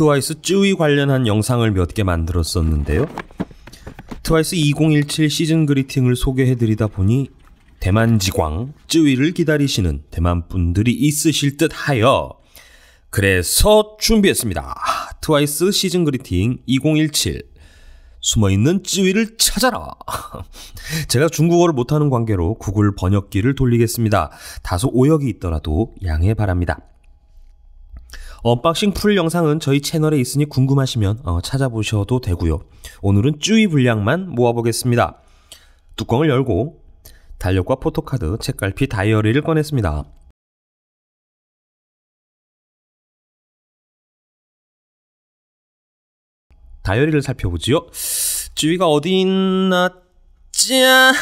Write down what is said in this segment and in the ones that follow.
트와이스 쯔위 관련한 영상을 몇 개 만들었었는데요. 트와이스 2017 시즌 그리팅을 소개해드리다 보니 대만 지광 쯔위를 기다리시는 대만 분들이 있으실 듯 하여 그래서 준비했습니다. 트와이스 시즌 그리팅 2017 숨어있는 쯔위를 찾아라. 제가 중국어를 못하는 관계로 구글 번역기를 돌리겠습니다. 다소 오역이 있더라도 양해 바랍니다. 언박싱 풀 영상은 저희 채널에 있으니 궁금하시면 어, 찾아보셔도 되고요. 오늘은 쭈이 분량만 모아보겠습니다. 뚜껑을 열고 달력과 포토카드, 책갈피, 다이어리를 꺼냈습니다. 다이어리를 살펴보지요. 쭈위가 어디 있나? 짠!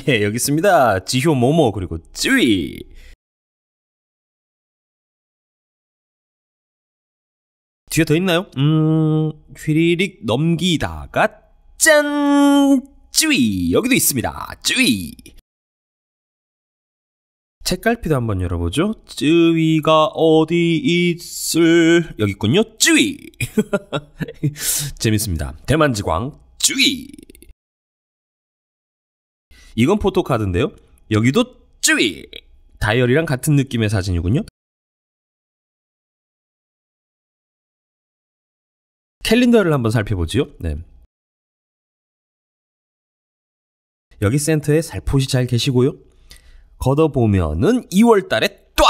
예, 여기 있습니다. 지효 모모 그리고 쭈위 뒤에 더 있나요? 음, 휘리릭 넘기다가 짠! 쯔위! 여기도 있습니다. 쯔위! 책갈피도 한번 열어보죠. 쯔위가 어디 있을 여기 있군요. 쯔위 재밌습니다. 대만지광 쯔위 이건 포토카드인데요. 여기도 쯔위 다이어리랑 같은 느낌의 사진이군요. 캘린더를 한번 살펴보지요. 네. 여기 센터에 살포시 잘 계시고요. 걷어보면은 2월달에 뚜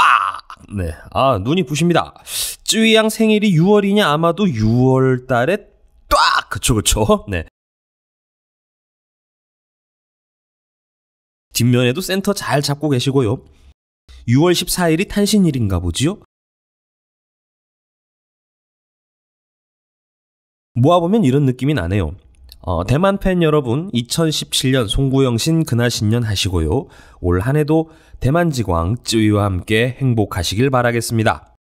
네. 아, 눈이 부십니다. 쯔위양 생일이 6월이냐? 아마도 6월달에 뚜 그쵸, 그쵸. 네. 뒷면에도 센터 잘 잡고 계시고요. 6월 14일이 탄신일인가 보지요? 모아보면 이런 느낌이 나네요. 어, 대만 팬 여러분, 2017년 송구영신 근하신년 하시고요. 올 한해도 대만 지광 쯔위와 함께 행복하시길 바라겠습니다.